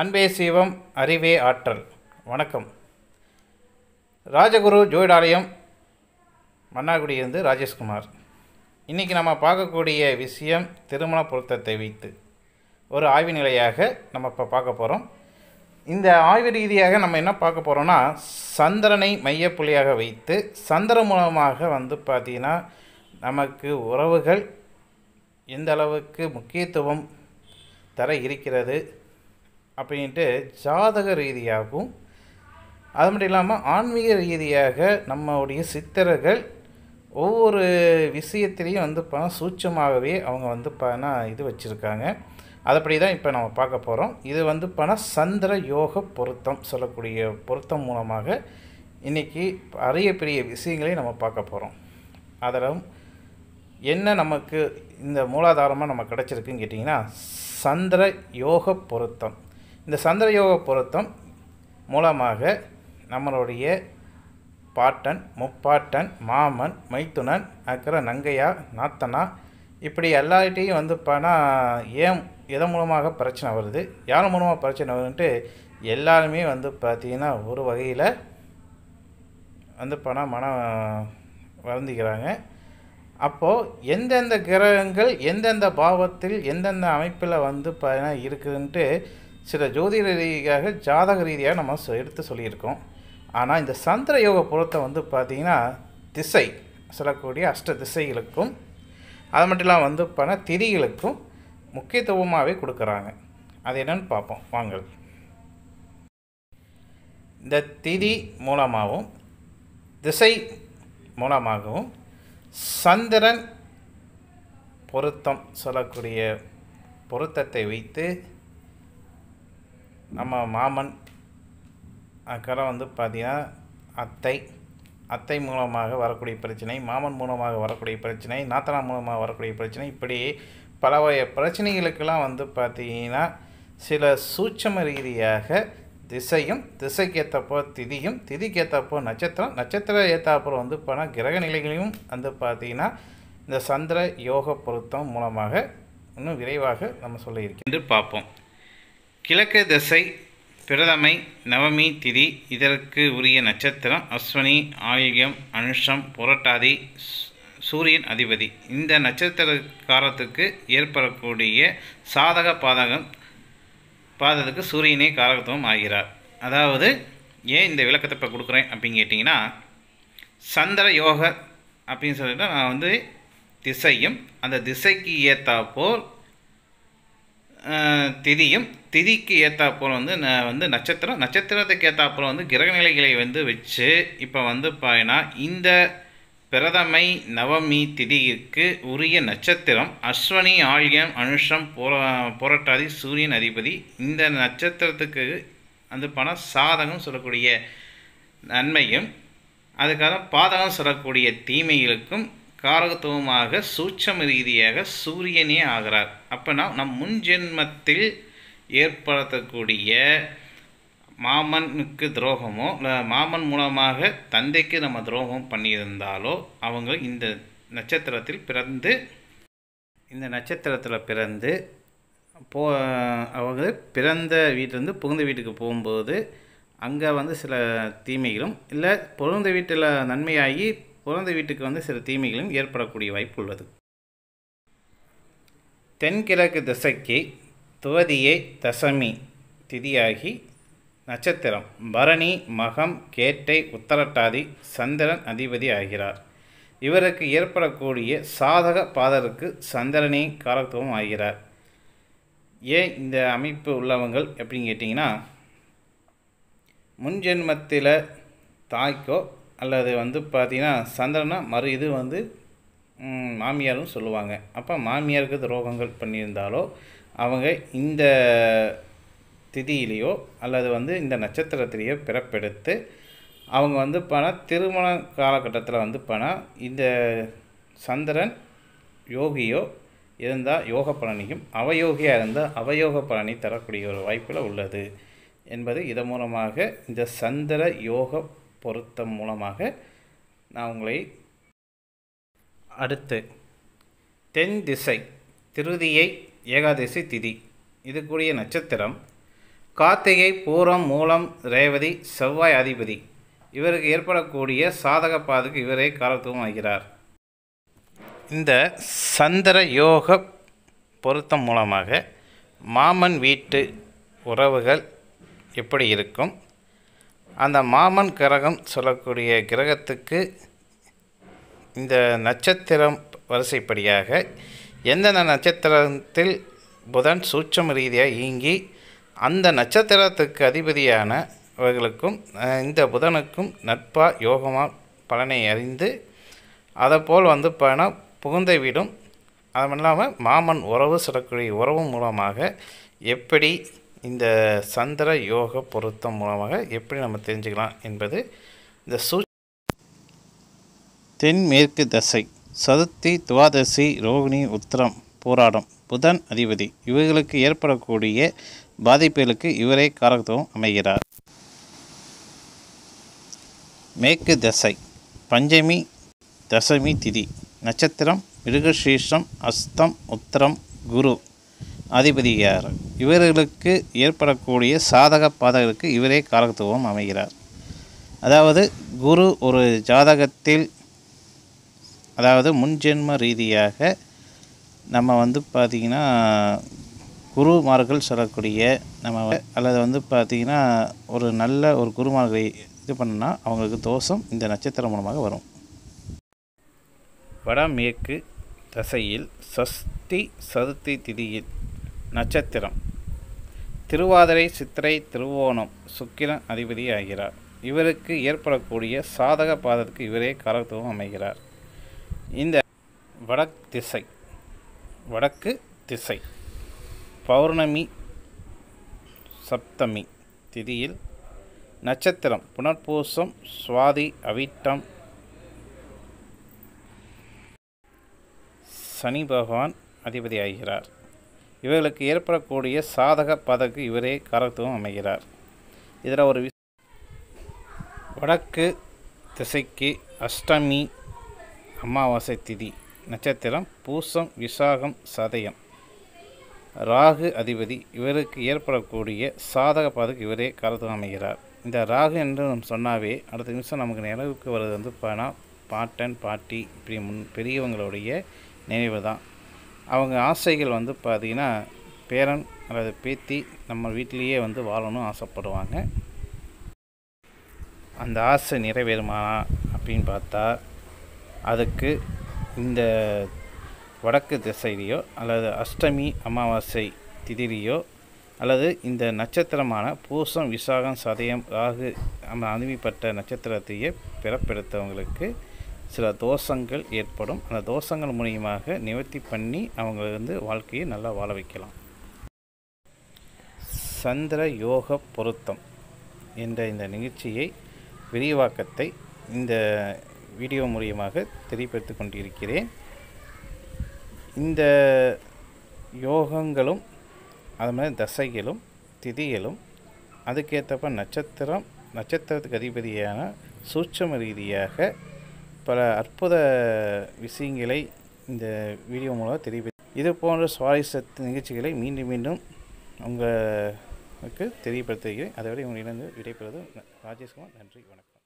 அன்பே சிவம் அறிவே ஆற்றல் வணக்கம் ராஜகுரு ஜோயிடாலயம் மன்னார்குடியிலிருந்து ராஜேஷ்குமார் இன்றைக்கி நம்ம பார்க்கக்கூடிய விஷயம் திருமண பொருத்தத்தை வைத்து ஒரு ஆய்வு நிலையாக நம்ம இப்போ பார்க்க போகிறோம் இந்த ஆய்வு ரீதியாக நம்ம என்ன பார்க்க போகிறோன்னா சந்திரனை மையப்புள்ளியாக வைத்து சந்திரன் மூலமாக வந்து பார்த்திங்கன்னா நமக்கு உறவுகள் எந்த அளவுக்கு முக்கியத்துவம் தர இருக்கிறது அப்படின்ட்டு ஜாதக ரீதியாகவும் அது மட்டும் இல்லாமல் ஆன்மீக ரீதியாக நம்மளுடைய சித்தர்கள் ஒவ்வொரு விஷயத்திலையும் வந்து பார்த்தா சூட்சமாகவே அவங்க வந்து பார்த்தா இது வச்சுருக்காங்க அதுபடி தான் இப்போ நம்ம பார்க்க போகிறோம் இது வந்து பார்த்தா சந்திர யோக பொருத்தம் சொல்லக்கூடிய பொருத்தம் மூலமாக இன்றைக்கி அரிய பெரிய விஷயங்களையும் நம்ம பார்க்க போகிறோம் அதில் என்ன நமக்கு இந்த மூலாதாரமாக நம்ம கிடச்சிருக்குன்னு கேட்டிங்கன்னா சந்திர யோக பொருத்தம் இந்த சந்திரயோக பொருத்தம் மூலமாக நம்மளுடைய பாட்டன் முப்பாட்டன் மாமன் மைத்துனன் அக்கிற நங்கையா நாத்தனா இப்படி எல்லார்கிட்டையும் வந்து பார்த்தா ஏன் எதன் மூலமாக பிரச்சனை வருது யார் மூலமாக பிரச்சனை வருதுன்ட்டு எல்லாருமே வந்து பார்த்திங்கன்னா ஒரு வகையில் வந்து பணம் மனம் வருந்திக்கிறாங்க அப்போது எந்தெந்த கிரகங்கள் எந்தெந்த பாவத்தில் எந்தெந்த அமைப்பில் வந்து பார்த்தீங்கன்னா இருக்குதுன்ட்டு சில ஜோதிட ரீதியாக ஜாதக ரீதியாக நம்ம எடுத்து சொல்லியிருக்கோம் ஆனால் இந்த சந்திர யோக பொருத்தை வந்து பார்த்திங்கன்னா திசை சொல்லக்கூடிய அஷ்ட திசைகளுக்கும் அது மட்டும் இல்லாமல் வந்து பண திதிகளுக்கும் முக்கியத்துவமாகவே கொடுக்குறாங்க அது என்னென்னு பார்ப்போம் வாங்கள் இந்த திதி மூலமாகவும் திசை மூலமாகவும் சந்திரன் பொருத்தம் சொல்லக்கூடிய பொருத்தத்தை வைத்து நம்ம மாமன் அக்கறை வந்து பார்த்திங்கன்னா அத்தை அத்தை மூலமாக வரக்கூடிய பிரச்சனை மாமன் மூலமாக வரக்கூடிய பிரச்சனை நாத்தனா மூலமாக வரக்கூடிய பிரச்சனை இப்படி பல வகைய பிரச்சனைகளுக்கெல்லாம் வந்து பார்த்திங்கன்னா சில சூட்சம ரீதியாக திசையும் திசைக்கேற்றப்போ திதியும் திதிக்கேற்றப்போ நட்சத்திரம் நட்சத்திர ஏற்றாப்புறம் வந்து போனால் கிரக நிலைகளையும் வந்து பார்த்திங்கன்னா இந்த சந்திர யோக பொருத்தம் மூலமாக இன்னும் விரைவாக நம்ம சொல்லியிருக்கேன் என்று பார்ப்போம் கிழக்கு திசை பிரதமை நவமி திதி இதற்கு உரிய நட்சத்திரம் அஸ்வனி ஆயுகம் அனுஷம் புரட்டாதி சூரியன் அதிபதி இந்த நட்சத்திர காலத்துக்கு ஏற்படக்கூடிய சாதக பாதகம் பாதத்துக்கு சூரியனே காரகத்துவம் ஆகிறார் அதாவது ஏன் இந்த விளக்கத்தை இப்போ கொடுக்குறேன் அப்படின்னு கேட்டிங்கன்னா சந்திர யோக அப்படின்னு சொல்லிட்டு நான் வந்து திசையும் அந்த திசைக்கு ஏற்றாப்போல் திதியும் திதிக்கு ஏற்றாப்போல் வந்து ந வந்து நட்சத்திரம் நட்சத்திரத்துக்கு ஏற்றாப்போல் வந்து கிரகநிலைகளை வந்து வச்சு இப்போ வந்து பாயினா இந்த பிரதமை நவமி திதிக்கு உரிய நட்சத்திரம் அஸ்வனி ஆழியம் அனுஷம் போர போராட்டாதி சூரியன் அதிபதி இந்த நட்சத்திரத்துக்கு அந்த பணம் சாதகம் சொல்லக்கூடிய நன்மையும் அதுக்காக பாதகம் சொல்லக்கூடிய தீமைகளுக்கும் காரகத்துவமாக சூட்சம ரீதியாக சூரியனே ஆகிறார் அப்போனா நம் முன்ஜென்மத்தில் ஏற்படுத்தக்கூடிய மாமனுக்கு துரோகமோ மாமன் மூலமாக தந்தைக்கு நம்ம துரோகம் பண்ணியிருந்தாலோ அவங்க இந்த நட்சத்திரத்தில் பிறந்து இந்த நட்சத்திரத்தில் பிறந்து போ அவங்க பிறந்த வீட்டிலேருந்து புகுந்த வீட்டுக்கு போகும்போது அங்கே வந்து சில தீமைகளும் இல்லை பொருந்த வீட்டில் நன்மையாகி குழந்தை வீட்டுக்கு வந்து சில தீமைகளும் ஏற்படக்கூடிய வாய்ப்பு உள்ளது தென்கிழக்கு திசைக்கு துவதியை தசமி திதியாகி நட்சத்திரம் பரணி மகம் கேட்டை உத்தரட்டாதி சந்திரன் அதிபதி ஆகிறார் இவருக்கு ஏற்படக்கூடிய சாதக பாதருக்கு சந்திரனே காரத்துவம் ஆகிறார் ஏன் இந்த அமைப்பு உள்ளவங்கள் எப்படின்னு கேட்டிங்கன்னா முன்ஜென்மத்தில் தாய்க்கோ அல்லது வந்து பார்த்திங்கன்னா சந்திரனா மறு இது வந்து மாமியாரும் சொல்லுவாங்க அப்போ மாமியாருக்கு துரோகங்கள் பண்ணியிருந்தாலோ அவங்க இந்த திதியிலேயோ அல்லது வந்து இந்த நட்சத்திரத்திலேயோ பிறப்பெடுத்து அவங்க வந்து பணம் திருமண காலகட்டத்தில் வந்து பணம் இந்த சந்திரன் யோகியோ இருந்தால் யோக பலனையும் அவயோகியாக இருந்தால் அவயோக பலனை தரக்கூடிய ஒரு வாய்ப்பில் உள்ளது என்பது இதன் மூலமாக இந்த சந்திர யோக பொருத்தம் மூலமாக நான் உங்களை அடுத்து தென் திசை திருதியை ஏகாதசி திதி இதுக்குரிய நட்சத்திரம் கார்த்திகை பூரம் மூலம் ரேவதி செவ்வாய் அதிபதி இவருக்கு ஏற்படக்கூடிய சாதக பாதுக்கு இவரே காலத்துவம் ஆகிறார் இந்த சந்திர யோக பொருத்தம் மூலமாக மாமன் வீட்டு உறவுகள் எப்படி இருக்கும் அந்த மாமன் கிரகம் சொல்லக்கூடிய கிரகத்துக்கு இந்த நட்சத்திரம் வரிசைப்படியாக எந்தெந்த நட்சத்திரத்தில் புதன் சூட்சம் ரீதியாக இயங்கி அந்த நட்சத்திரத்துக்கு அதிபதியான அவர்களுக்கும் இந்த புதனுக்கும் நட்பாக யோகமாக பலனை அறிந்து அதைப்போல் வந்து பண புகுந்த விடும் அதுமில்லாமல் மாமன் உறவு சொல்லக்கூடிய உறவு மூலமாக எப்படி இந்த சந்திர யோக பொருத்தம் மூலமாக எப்படி நம்ம தெரிஞ்சுக்கலாம் என்பது இந்த சூ தென்மேற்கு தசை சதுர்த்தி துவாதசி ரோகிணி உத்திரம் போராடம் புதன் அதிபதி இவர்களுக்கு ஏற்படக்கூடிய பாதிப்புகளுக்கு இவரே காரகத்துவம் அமைகிறார் மேற்கு தசை பஞ்சமி தசமி திதி நட்சத்திரம் மிருகசீஷம் அஸ்தம் உத்திரம் குரு அதிபதியார் இவர்களுக்கு ஏற்படக்கூடிய சாதக பாதகளுக்கு இவரே காலத்துவம் அமைகிறார் அதாவது குரு ஒரு ஜாதகத்தில் அதாவது முன்ஜென்ம ரீதியாக நம்ம வந்து பார்த்திங்கன்னா குருமார்கள் சொல்லக்கூடிய நம்ம அல்லது வந்து பார்த்திங்கன்னா ஒரு நல்ல ஒரு குருமார்களை இது பண்ணால் அவங்களுக்கு தோஷம் இந்த நட்சத்திரம் மூலமாக வரும் வடமேற்கு தசையில் சஸ்தி சதுர்த்தி திதியில் நட்சத்திரம் திருவாதிரை சித்திரை திருவோணம் சுக்கிரன் அதிபதி ஆகிறார் இவருக்கு ஏற்படக்கூடிய சாதக பாதத்துக்கு இவரே காரத்துவம் அமைகிறார் இந்த வடக் திசை வடக்கு திசை பௌர்ணமி சப்தமி திதியில் நட்சத்திரம் புனர்பூசம் சுவாதி அவிட்டம் சனி பகவான் அதிபதியாகிறார் இவர்களுக்கு ஏற்படக்கூடிய சாதக பதக்கு இவரே காரத்துவம் அமைகிறார் இதில் ஒரு வடக்கு திசைக்கு அஷ்டமி அமாவாசை திதி நட்சத்திரம் பூசம் விசாகம் சதயம் ராகு அதிபதி இவருக்கு ஏற்படக்கூடிய சாதக பதக்கு இவரே காரத்துவம் அமைகிறார் இந்த ராகு என்று நம்ம சொன்னாவே அடுத்த நிமிஷம் நமக்கு நினைவுக்கு வருது வந்து பாட்டன் பாட்டி இப்படி முன் பெரியவங்களுடைய நினைவு தான் அவங்க ஆசைகள் வந்து பார்த்திங்கன்னா பேரன் அல்லது பேத்தி நம்ம வீட்டிலையே வந்து வாழணும் ஆசைப்படுவாங்க அந்த ஆசை நிறைவேறுமா அப்படின்னு பார்த்தா அதுக்கு இந்த வடக்கு திசையிலையோ அல்லது அஷ்டமி அமாவாசை திதிலையோ அல்லது இந்த நட்சத்திரமான பூசம் விசாகம் சதயம் ராகு நம்ம அனுமதிப்பட்ட நட்சத்திரத்தையே பிறப்பெடுத்தவங்களுக்கு சில தோஷங்கள் ஏற்படும் அந்த தோஷங்கள் மூலியமாக நிவர்த்தி பண்ணி அவங்க வந்து வாழ்க்கையை நல்லா வாழ வைக்கலாம் சந்திர யோக பொருத்தம் என்ற இந்த நிகழ்ச்சியை விரிவாக்கத்தை இந்த வீடியோ மூலியமாக தெரியப்படுத்தி கொண்டிருக்கிறேன் இந்த யோகங்களும் அது மாதிரி தசைகளும் திதிகளும் அதுக்கேற்றப்ப நட்சத்திரம் நட்சத்திரத்துக்கு அதிபதியான சூட்சம ரீதியாக பல அற்புத விஷயங்களை இந்த வீடியோ மூலம் தெரிவி இது போன்ற சுவாரஸ்ய நிகழ்ச்சிகளை மீண்டும் மீண்டும் உங்களுக்கு தெரியப்படுத்துகிறேன் அதோடு இவங்க இணைந்து விடைபெறுவது ராஜேஷ்குமார் நன்றி வணக்கம்